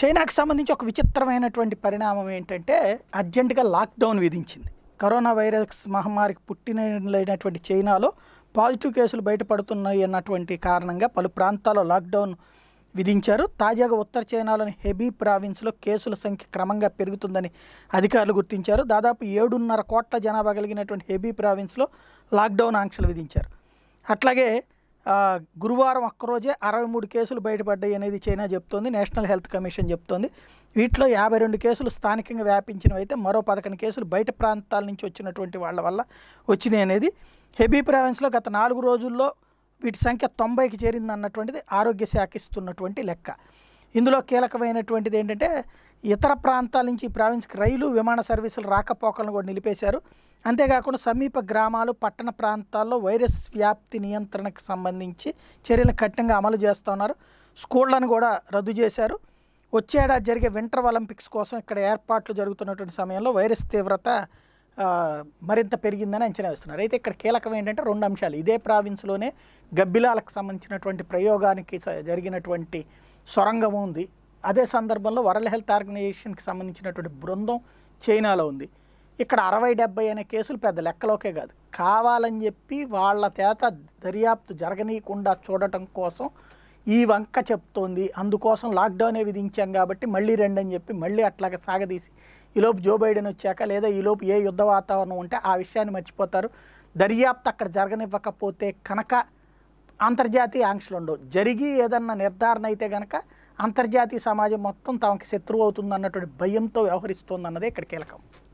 చైనాకు సంబంధించి ఒక విచిత్రమైనటువంటి పరిణామం ఏంటంటే అర్జెంటుగా లాక్డౌన్ విధించింది కరోనా వైరస్ మహమ్మారికి పుట్టినటువంటి చైనాలో పాజిటివ్ కేసులు బయటపడుతున్నాయి అన్నటువంటి కారణంగా పలు ప్రాంతాల్లో లాక్డౌన్ విధించారు తాజాగా ఉత్తర చైనాలోని హెబీ ప్రావిన్స్లో కేసుల సంఖ్య క్రమంగా పెరుగుతుందని అధికారులు గుర్తించారు దాదాపు ఏడున్నర కోట్ల జనాభా కలిగినటువంటి హెబీ ప్రావిన్స్లో లాక్డౌన్ ఆంక్షలు విధించారు అట్లాగే గురువారం ఒక్కరోజే అరవై మూడు కేసులు బయటపడ్డాయి అనేది చైనా చెప్తోంది నేషనల్ హెల్త్ కమిషన్ చెప్తోంది వీటిలో యాభై రెండు కేసులు స్థానికంగా వ్యాపించినవైతే మరో పదకొండు కేసులు బయట ప్రాంతాల నుంచి వచ్చినటువంటి వాళ్ళ వల్ల వచ్చినాయి అనేది హెబీ ప్రావిన్స్లో గత నాలుగు రోజుల్లో వీటి సంఖ్య తొంభైకి చేరింది అన్నటువంటిది ఆరోగ్య శాఖ ఇస్తున్నటువంటి లెక్క ఇందులో కీలకమైనటువంటిది ఏంటంటే ఇతర ప్రాంతాల నుంచి ప్రావిన్స్కి రైలు విమాన సర్వీసులు రాకపోకలను కూడా నిలిపేశారు అంతేకాకుండా సమీప గ్రామాలు పట్టణ ప్రాంతాల్లో వైరస్ వ్యాప్తి నియంత్రణకు సంబంధించి చర్యలు కఠినంగా అమలు చేస్తున్నారు స్కూళ్లను కూడా రద్దు చేశారు వచ్చేడా జరిగే వింటర్ ఒలింపిక్స్ కోసం ఇక్కడ ఏర్పాట్లు జరుగుతున్నటువంటి సమయంలో వైరస్ తీవ్రత మరింత పెరిగిందని అంచనా వేస్తున్నారు అయితే ఇక్కడ కీలకం ఏంటంటే రెండు అంశాలు ఇదే ప్రావిన్స్లోనే గబ్బిలాలకు సంబంధించినటువంటి ప్రయోగానికి జరిగినటువంటి సొరంగం ఉంది అదే సందర్భంలో వరల్డ్ హెల్త్ ఆర్గనైజేషన్కి సంబంధించినటువంటి బృందం చైనాలో ఉంది ఇక్కడ అరవై డెబ్బై అనే కేసులు పెద్ద లెక్కలోకే కాదు కావాలని చెప్పి వాళ్ళ తేత దర్యాప్తు జరగనీయకుండా చూడటం కోసం ఈ వంక చెప్తోంది అందుకోసం లాక్డౌనే విధించాం కాబట్టి మళ్ళీ రెండని చెప్పి మళ్ళీ అట్లాగే సాగదీసి ఈలోపు జో బైడెన్ వచ్చాక లేదా ఈలోపు ఏ యుద్ధ వాతావరణం ఉంటే ఆ విషయాన్ని మర్చిపోతారు దర్యాప్తు అక్కడ జరగనివ్వకపోతే కనుక అంతర్జాతీయ ఆంక్షలు ఉండవు జరిగి ఏదన్నా నిర్ధారణ అయితే కనుక అంతర్జాతీయ సమాజం మొత్తం తమకి శత్రువు అవుతుంది అన్నటువంటి భయంతో వ్యవహరిస్తుంది అన్నదే ఇక్కడ కీలకం